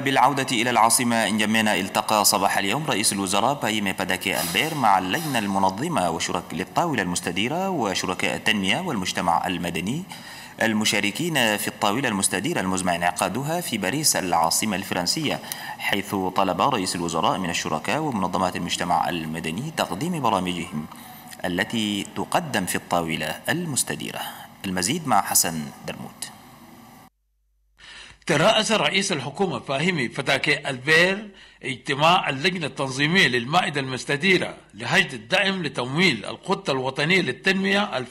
بالعودة إلى العاصمة إنجمينا التقى صباح اليوم رئيس الوزراء بايمي باداكي البير مع اللجنة المنظمة وشرك للطاولة المستديرة وشركاء التنمية والمجتمع المدني المشاركين في الطاولة المستديرة المزمع انعقادها في باريس العاصمة الفرنسية حيث طلب رئيس الوزراء من الشركاء ومنظمات المجتمع المدني تقديم برامجهم التي تقدم في الطاولة المستديرة المزيد مع حسن درموت ترأس رئيس الحكومة فاهمي فتاكي البير اجتماع اللجنة التنظيمية للمائدة المستديرة لهجد الدعم لتمويل الخطة الوطنية للتنمية 2017-2021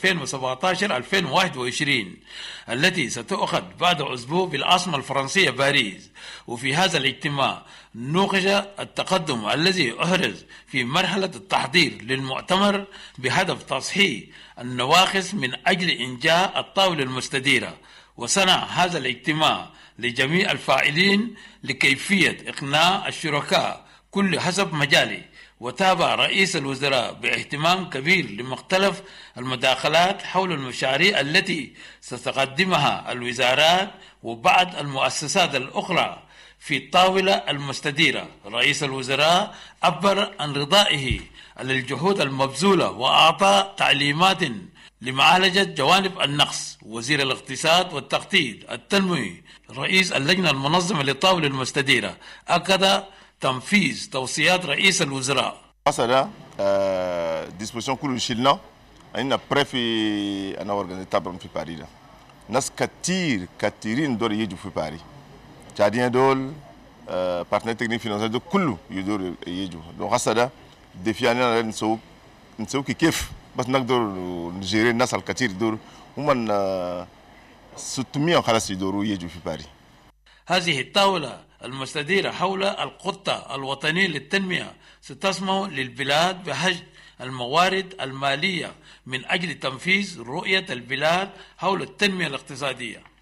التي ستؤخذ بعد أسبوع بالعاصمة الفرنسية باريس وفي هذا الاجتماع نوقش التقدم الذي أحرز في مرحلة التحضير للمؤتمر بهدف تصحيح النواقص من أجل إنجاح الطاولة المستديرة وصنع هذا الاجتماع لجميع الفاعلين لكيفية إقناع الشركاء كل حسب مجاله وتابع رئيس الوزراء باهتمام كبير لمختلف المداخلات حول المشاريع التي ستقدمها الوزارات وبعض المؤسسات الأخرى في الطاولة المستديرة رئيس الوزراء عبر عن رضائه على الجهود المبذولة وأعطى تعليمات لمعالجة جوانب النقص وزير الاقتصاد والتخطيط التنموي رئيس اللجنة المنظمة للطاولة المستديرة أكد تنفيذ توصيات رئيس الوزراء مثلا ديسبوزيسيون كل شلنا عندنا بريفي انا أورغاني تابرم في باريس ناس كتير كتيرين دول يجوا في باريس تشادين دول بارتنر تكنيك فينانسير دول كله يدور يجوا دونك هسه ده ديفي نسوك نسوك كيف بس نقدر نجيري الناس الكثير دور هم 600 خلاص يدوروا يجوا في باريس هذه الطاولة المستديرة حول القطة الوطنية للتنمية ستسمح للبلاد بحشد الموارد المالية من أجل تنفيذ رؤية البلاد حول التنمية الاقتصادية